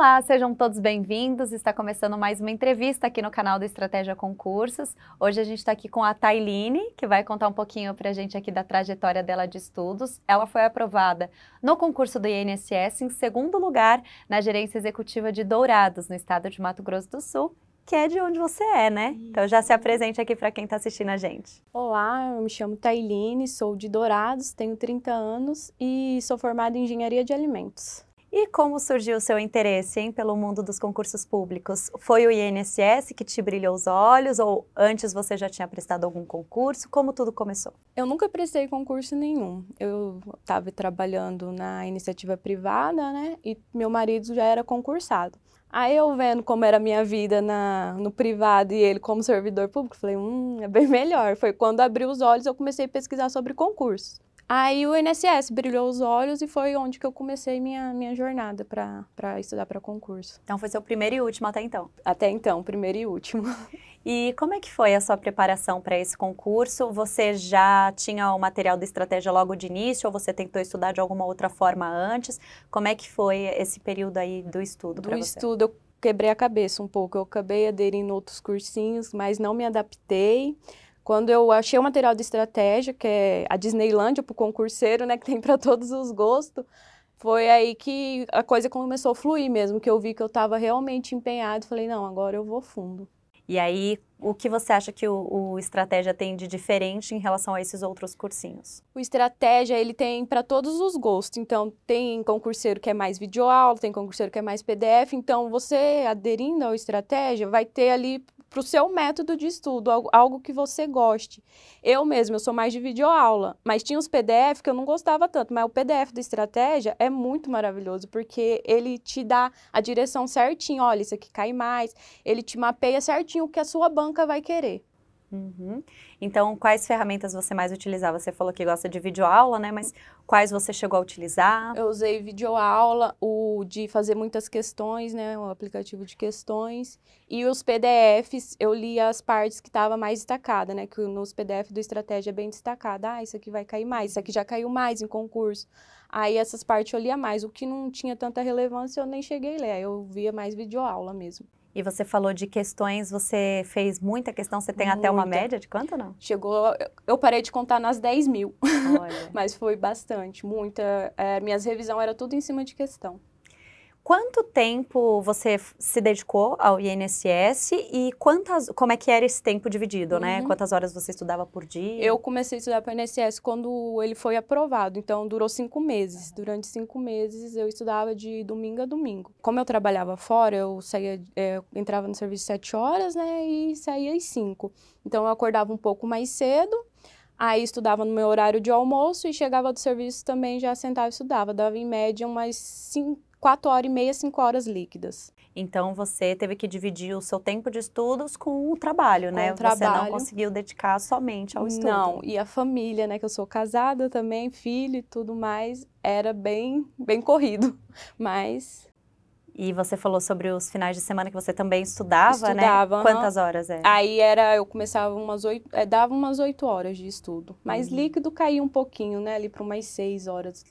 Olá, sejam todos bem-vindos. Está começando mais uma entrevista aqui no canal do Estratégia Concursos. Hoje a gente está aqui com a Tailine, que vai contar um pouquinho para a gente aqui da trajetória dela de estudos. Ela foi aprovada no concurso do INSS em segundo lugar na gerência executiva de Dourados, no estado de Mato Grosso do Sul, que é de onde você é, né? Então já se apresente aqui para quem está assistindo a gente. Olá, eu me chamo Tailine, sou de Dourados, tenho 30 anos e sou formada em Engenharia de Alimentos. E como surgiu o seu interesse hein, pelo mundo dos concursos públicos? Foi o INSS que te brilhou os olhos ou antes você já tinha prestado algum concurso? Como tudo começou? Eu nunca prestei concurso nenhum. Eu estava trabalhando na iniciativa privada, né? E meu marido já era concursado. Aí eu vendo como era a minha vida na, no privado e ele como servidor público, falei, hum, é bem melhor. Foi quando abri os olhos eu comecei a pesquisar sobre concursos. Aí o INSS brilhou os olhos e foi onde que eu comecei minha, minha jornada para estudar para concurso. Então foi seu primeiro e último até então? Até então, primeiro e último. E como é que foi a sua preparação para esse concurso? Você já tinha o material da estratégia logo de início ou você tentou estudar de alguma outra forma antes? Como é que foi esse período aí do estudo para você? Do estudo eu quebrei a cabeça um pouco. Eu acabei aderindo em outros cursinhos, mas não me adaptei. Quando eu achei o material de estratégia, que é a Disneylândia para o concurseiro, né, que tem para todos os gostos, foi aí que a coisa começou a fluir mesmo, que eu vi que eu estava realmente empenhado, falei, não, agora eu vou fundo. E aí, o que você acha que o, o, Estratégia tem de diferente em relação a esses outros cursinhos? O Estratégia, ele tem para todos os gostos. Então, tem concurseiro que é mais videoaula, tem concurseiro que é mais PDF. Então, você aderindo ao Estratégia, vai ter ali para o seu método de estudo, algo, algo, que você goste. Eu mesmo, eu sou mais de videoaula, mas tinha os PDF que eu não gostava tanto, mas o PDF da estratégia é muito maravilhoso, porque ele te dá a direção certinho, olha, isso aqui cai mais, ele te mapeia certinho o que a sua banca vai querer. Uhum. Então, quais ferramentas você mais utilizava? Você falou que gosta de videoaula, né? Mas quais você chegou a utilizar? Eu usei videoaula, o de fazer muitas questões, né? O aplicativo de questões. E os PDFs, eu li as partes que estavam mais destacadas, né? Que nos PDF do Estratégia é bem destacada. Ah, isso aqui vai cair mais, isso aqui já caiu mais em concurso. Aí essas partes eu lia mais. O que não tinha tanta relevância, eu nem cheguei a ler. Eu via mais videoaula mesmo. E você falou de questões, você fez muita questão, você tem muita. até uma média de quanto não? Chegou, eu parei de contar nas 10 mil, mas foi bastante, muita. É, minhas revisão era tudo em cima de questão quanto tempo você se dedicou ao INSS e quantas, como é que era esse tempo dividido, né? uhum. né? Quantas horas você estudava por dia? Eu comecei a estudar para o INSS quando ele foi aprovado, então durou cinco meses. Uhum. Durante cinco meses eu estudava de domingo a domingo. Como eu trabalhava fora, eu saía, é, entrava no serviço sete horas, né, e saía às cinco. Então eu acordava um pouco mais cedo, Aí estudava no meu horário de almoço e chegava do serviço também já sentava e estudava. Dava em média umas 5 4 horas e meia, 5 horas líquidas. Então você teve que dividir o seu tempo de estudos com o trabalho, com né? O trabalho. Você não conseguiu dedicar somente ao estudo. Não, e a família, né? Que eu sou casada também, filho e tudo mais, era bem, bem corrido. Mas e você falou sobre os finais de semana que você também estudava, né? estudava né? Quantas não. horas é? Aí era, eu começava umas oito, é, dava umas oito horas de estudo. Mas uhum. líquido caía um pouquinho, né? Ali para umas seis horas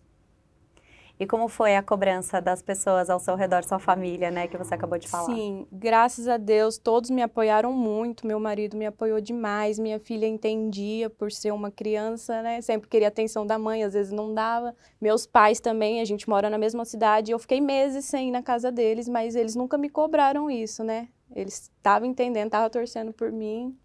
e como foi a cobrança das pessoas ao seu redor, sua família, né, que você acabou de falar? Sim, graças a Deus, todos me apoiaram muito, meu marido me apoiou demais, minha filha entendia por ser uma criança, né, sempre queria atenção da mãe, às vezes não dava. Meus pais também, a gente mora na mesma cidade, eu fiquei meses sem ir na casa deles, mas eles nunca me cobraram isso, né? Eles estavam entendendo, estavam torcendo por mim.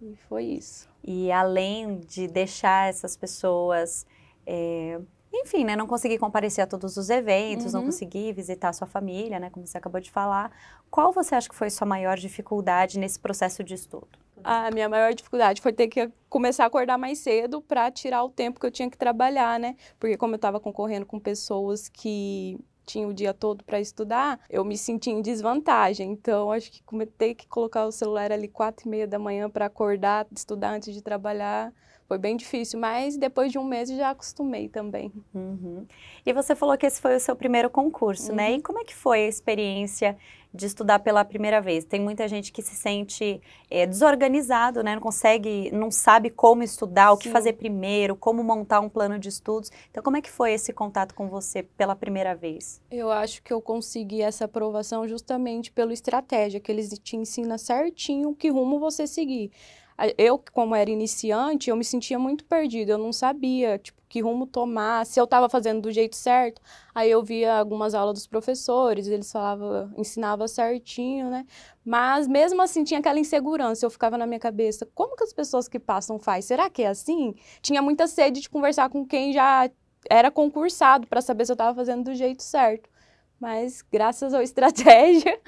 E foi isso. E além de deixar essas pessoas é, enfim, né, não consegui comparecer a todos os eventos, uhum. não consegui visitar a sua família, né, como você acabou de falar. Qual você acha que foi sua maior dificuldade nesse processo de estudo? A minha maior dificuldade foi ter que começar a acordar mais cedo para tirar o tempo que eu tinha que trabalhar, né? Porque como eu estava concorrendo com pessoas que tinha o dia todo para estudar, eu me senti em desvantagem. Então, acho que ter que colocar o celular ali quatro e meia da manhã para acordar, estudar antes de trabalhar, foi bem difícil, mas depois de um mês já acostumei também. Uhum. E você falou que esse foi o seu primeiro concurso, uhum. né? E uhum. como é que foi a experiência de estudar pela primeira vez? Tem muita gente que se sente é, desorganizado, né? Não consegue, não sabe como estudar, o que fazer primeiro, como montar um plano de estudos. Então, como é que foi esse contato com você pela primeira vez? Eu acho que eu consegui essa aprovação justamente pela estratégia, que eles te ensinam certinho que rumo você seguir eu, como era iniciante, eu me sentia muito perdida, eu não sabia, tipo, que rumo tomar, se eu estava fazendo do jeito certo. Aí eu via algumas aulas dos professores, eles falavam, ensinava certinho, né? Mas mesmo assim tinha aquela insegurança, eu ficava na minha cabeça, como que as pessoas que passam faz? Será que é assim? Tinha muita sede de conversar com quem já era concursado para saber se eu estava fazendo do jeito certo. Mas graças à estratégia,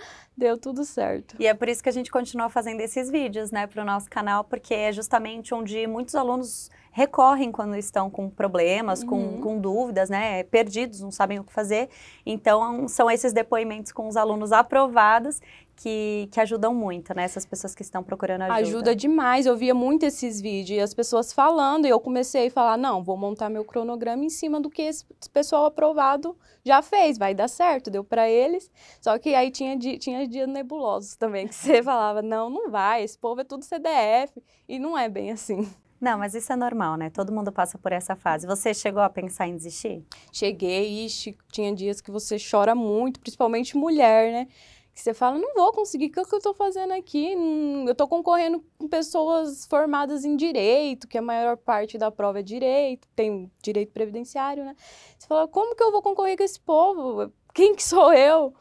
deu tudo certo. E é por isso que a gente continua fazendo esses vídeos, né, para o nosso canal, porque é justamente onde muitos alunos recorrem quando estão com problemas, uhum. com, com, dúvidas, né, perdidos, não sabem o que fazer. Então, são esses depoimentos com os alunos aprovados que, que ajudam muito, né, essas pessoas que estão procurando ajuda. Ajuda demais, eu via muito esses vídeos e as pessoas falando, e eu comecei a falar, não, vou montar meu cronograma em cima do que esse pessoal aprovado já fez, vai dar certo, deu para eles. Só que aí tinha, tinha perdia nebulosos também, que você falava, não, não vai, esse povo é tudo CDF, e não é bem assim. Não, mas isso é normal, né? Todo mundo passa por essa fase. Você chegou a pensar em desistir? Cheguei, ixi, tinha dias que você chora muito, principalmente mulher, né? Que você fala, não vou conseguir, o que, é que eu tô fazendo aqui? Hum, eu tô concorrendo com pessoas formadas em direito, que a maior parte da prova é direito, tem direito previdenciário, né? Você fala, como que eu vou concorrer com esse povo? Quem que sou eu?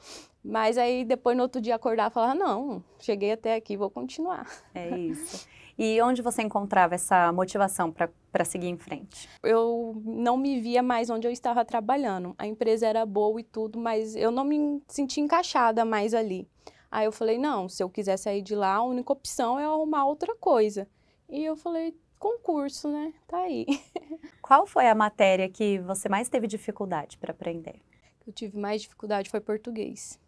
Mas aí depois no outro dia acordar e falar: não, cheguei até aqui, vou continuar. É isso. E onde você encontrava essa motivação para seguir em frente? Eu não me via mais onde eu estava trabalhando. A empresa era boa e tudo, mas eu não me sentia encaixada mais ali. Aí eu falei: não, se eu quiser sair de lá, a única opção é arrumar outra coisa. E eu falei: concurso, né? Tá aí. Qual foi a matéria que você mais teve dificuldade para aprender? Eu tive mais dificuldade foi português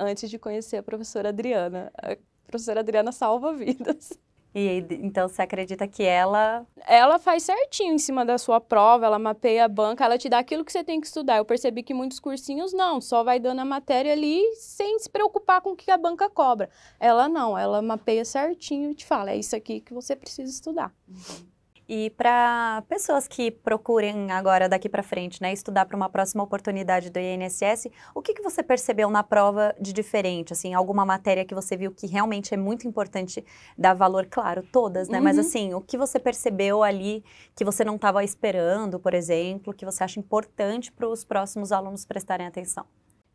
antes de conhecer a professora Adriana. A professora Adriana salva vidas. E então você acredita que ela. Ela faz certinho em cima da sua prova, ela mapeia a banca, ela te dá aquilo que você tem que estudar. Eu percebi que muitos cursinhos não, só vai dando a matéria ali sem se preocupar com o que a banca cobra. Ela não, ela mapeia certinho e te fala: é isso aqui que você precisa estudar. Uhum. E para pessoas que procurem agora daqui para frente, né, estudar para uma próxima oportunidade do INSS, o que, que você percebeu na prova de diferente? Assim, alguma matéria que você viu que realmente é muito importante dar valor, claro, todas, né? Uhum. Mas assim, o que você percebeu ali que você não estava esperando, por exemplo, que você acha importante para os próximos alunos prestarem atenção?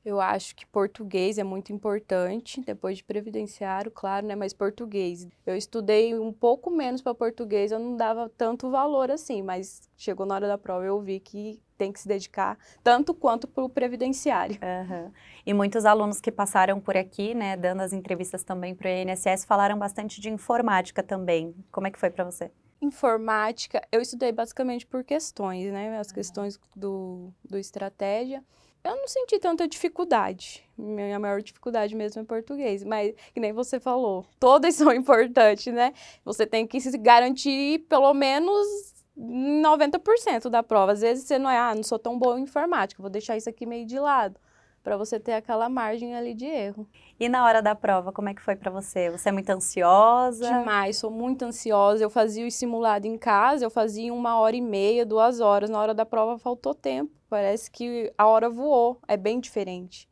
Eu acho que português é muito importante, depois de previdenciário, claro, né? Mas português. Eu estudei um pouco menos para português, eu não dava tanto valor assim, mas chegou na hora da prova eu vi que tem que se dedicar tanto quanto para o previdenciário. Uhum. E muitos alunos que passaram por aqui, né, dando as entrevistas também para o INSS, falaram bastante de informática também. Como é que foi para você? Informática, eu estudei basicamente por questões, né, as uhum. questões do, do estratégia eu não senti tanta dificuldade. Minha maior dificuldade mesmo é português, mas que nem você falou, todas são importantes, né? Você tem que se garantir pelo menos 90% da prova. Às vezes você não é, ah, não sou tão bom em informática, vou deixar isso aqui meio de lado para você ter aquela margem ali de erro. E na hora da prova, como é que foi para você? Você é muito ansiosa? Demais, sou muito ansiosa. Eu fazia o simulado em casa, eu fazia uma hora e meia, duas horas. Na hora da prova faltou tempo. Parece que a hora voou. É bem diferente.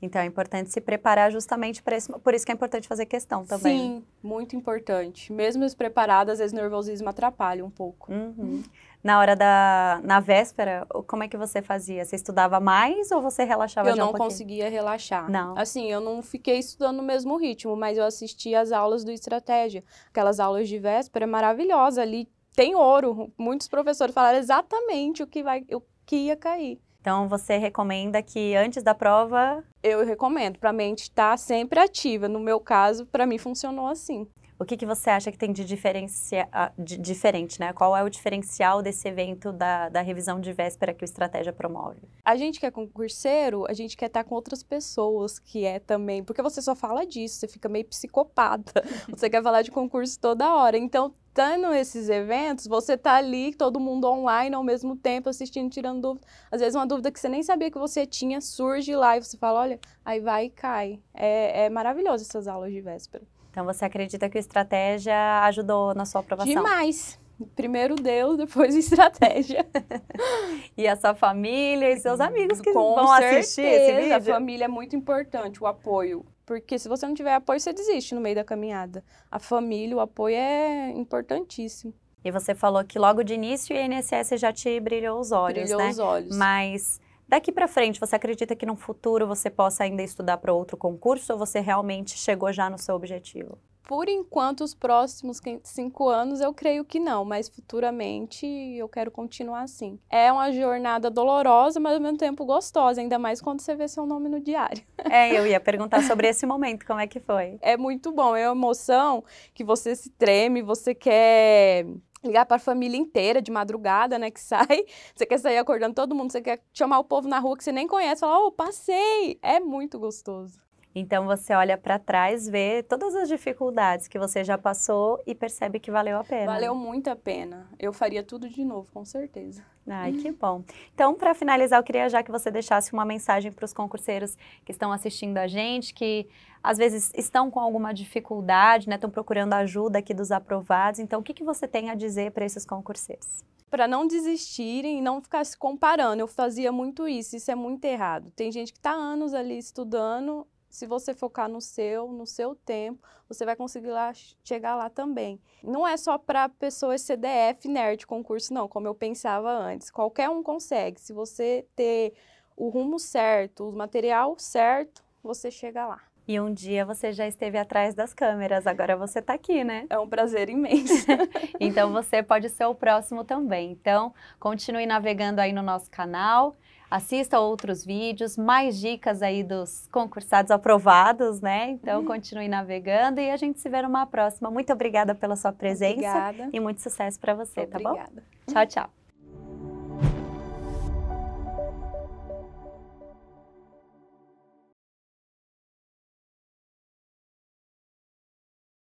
Então é importante se preparar justamente para isso. Por isso que é importante fazer questão também. Sim, muito importante. Mesmo os preparados, às vezes o nervosismo atrapalha um pouco. Uhum na hora da na véspera, como é que você fazia? Você estudava mais ou você relaxava Eu não um conseguia relaxar. Não. Assim, eu não fiquei estudando no mesmo ritmo, mas eu assistia as aulas do estratégia, aquelas aulas de véspera é maravilhosa ali tem ouro. Muitos professores falaram exatamente o que vai o que ia cair. Então você recomenda que antes da prova eu recomendo para a mente estar tá sempre ativa. No meu caso, para mim funcionou assim. O que, que você acha que tem de, diferencia, ah, de diferente, né? Qual é o diferencial desse evento da, da revisão de véspera que o Estratégia promove? A gente que é concurseiro, a gente quer estar com outras pessoas que é também, porque você só fala disso, você fica meio psicopata, você quer falar de concurso toda hora. Então, estando esses eventos, você está ali, todo mundo online ao mesmo tempo, assistindo, tirando dúvidas. Às vezes uma dúvida que você nem sabia que você tinha surge lá e você fala, olha, aí vai e cai. É, é maravilhoso essas aulas de véspera. Então você acredita que a estratégia ajudou na sua aprovação? Demais! Primeiro Deus, depois estratégia. e a sua família e seus amigos que Com vão certeza, assistir esse vídeo. A família é muito importante, o apoio. Porque se você não tiver apoio, você desiste no meio da caminhada. A família, o apoio é importantíssimo. E você falou que logo de início o INSS já te brilhou os olhos, brilhou né? os olhos. Mas daqui para frente, você acredita que no futuro você possa ainda estudar para outro concurso ou você realmente chegou já no seu objetivo? por enquanto, os próximos cinco anos, eu creio que não, mas futuramente eu quero continuar assim. É uma jornada dolorosa, mas ao mesmo tempo gostosa, ainda mais quando você vê seu nome no diário. É, eu ia perguntar sobre esse momento, como é que foi? É muito bom, é uma emoção que você se treme, você quer ligar para a família inteira de madrugada, né, que sai. Você quer sair acordando todo mundo, você quer chamar o povo na rua que você nem conhece, falar, ô, oh, passei! É muito gostoso. Então você olha para trás, vê todas as dificuldades que você já passou e percebe que valeu a pena. Valeu muito a pena. Eu faria tudo de novo, com certeza. Ai, que bom. Então, para finalizar, eu queria já que você deixasse uma mensagem para os concurseiros que estão assistindo a gente, que às vezes estão com alguma dificuldade, né? Estão procurando ajuda aqui dos aprovados. Então, o que, que você tem a dizer para esses concurseiros? Para não desistirem e não ficar se comparando. Eu fazia muito isso, isso é muito errado. Tem gente que está anos ali estudando se você focar no seu, no seu tempo, você vai conseguir lá, chegar lá também. Não é só para pessoas CDF, nerd, concurso, não, como eu pensava antes. Qualquer um consegue. Se você ter o rumo certo, o material certo, você chega lá. E um dia você já esteve atrás das câmeras, agora você está aqui, né? É um prazer imenso. então você pode ser o próximo também. Então, continue navegando aí no nosso canal, assista outros vídeos, mais dicas aí dos concursados aprovados, né? Então, uhum. continue navegando e a gente se vê numa próxima. Muito obrigada pela sua presença obrigada. e muito sucesso para você, obrigada. tá bom? Obrigada. Tchau, tchau.